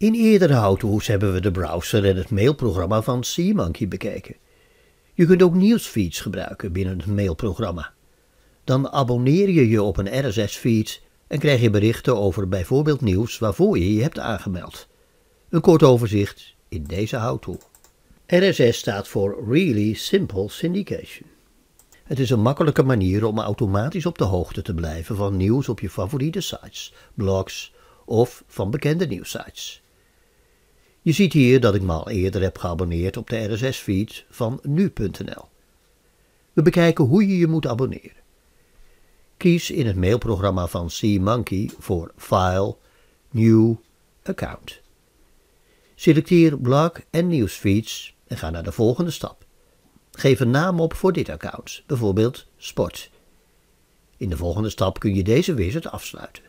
In eerdere houthoes hebben we de browser en het mailprogramma van SeaMonkey bekeken. Je kunt ook nieuwsfeeds gebruiken binnen het mailprogramma. Dan abonneer je je op een RSS-feed en krijg je berichten over bijvoorbeeld nieuws waarvoor je je hebt aangemeld. Een kort overzicht in deze houthoe. RSS staat voor Really Simple Syndication. Het is een makkelijke manier om automatisch op de hoogte te blijven van nieuws op je favoriete sites, blogs of van bekende nieuwsites. Je ziet hier dat ik me al eerder heb geabonneerd op de RSS-feed van nu.nl. We bekijken hoe je je moet abonneren. Kies in het mailprogramma van SeaMonkey voor File, New, Account. Selecteer blog en nieuwsfeeds en ga naar de volgende stap. Geef een naam op voor dit account, bijvoorbeeld Sport. In de volgende stap kun je deze wizard afsluiten.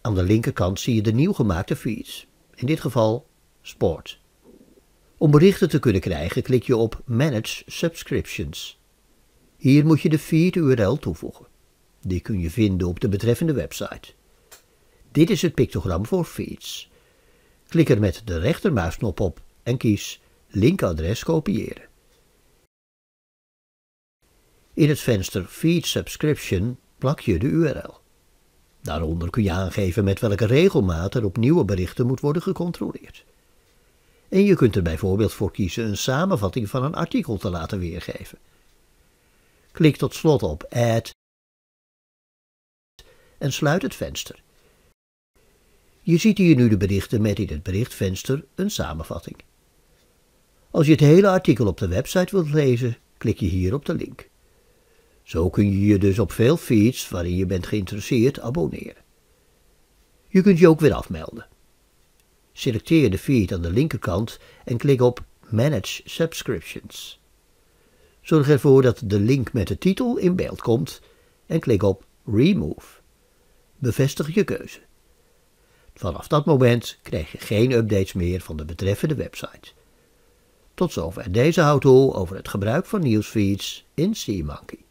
Aan de linkerkant zie je de nieuw gemaakte feeds, in dit geval Sport. Om berichten te kunnen krijgen klik je op Manage Subscriptions. Hier moet je de feed URL toevoegen. Die kun je vinden op de betreffende website. Dit is het pictogram voor feeds. Klik er met de rechtermuisknop op en kies Linkadres kopiëren. In het venster Feed Subscription plak je de URL. Daaronder kun je aangeven met welke regelmaat er op nieuwe berichten moet worden gecontroleerd. En je kunt er bijvoorbeeld voor kiezen een samenvatting van een artikel te laten weergeven. Klik tot slot op Add en sluit het venster. Je ziet hier nu de berichten met in het berichtvenster een samenvatting. Als je het hele artikel op de website wilt lezen, klik je hier op de link. Zo kun je je dus op veel feeds waarin je bent geïnteresseerd abonneren. Je kunt je ook weer afmelden. Selecteer de feed aan de linkerkant en klik op Manage Subscriptions. Zorg ervoor dat de link met de titel in beeld komt en klik op Remove. Bevestig je keuze. Vanaf dat moment krijg je geen updates meer van de betreffende website. Tot zover deze houtol over het gebruik van nieuwsfeeds in SeaMonkey.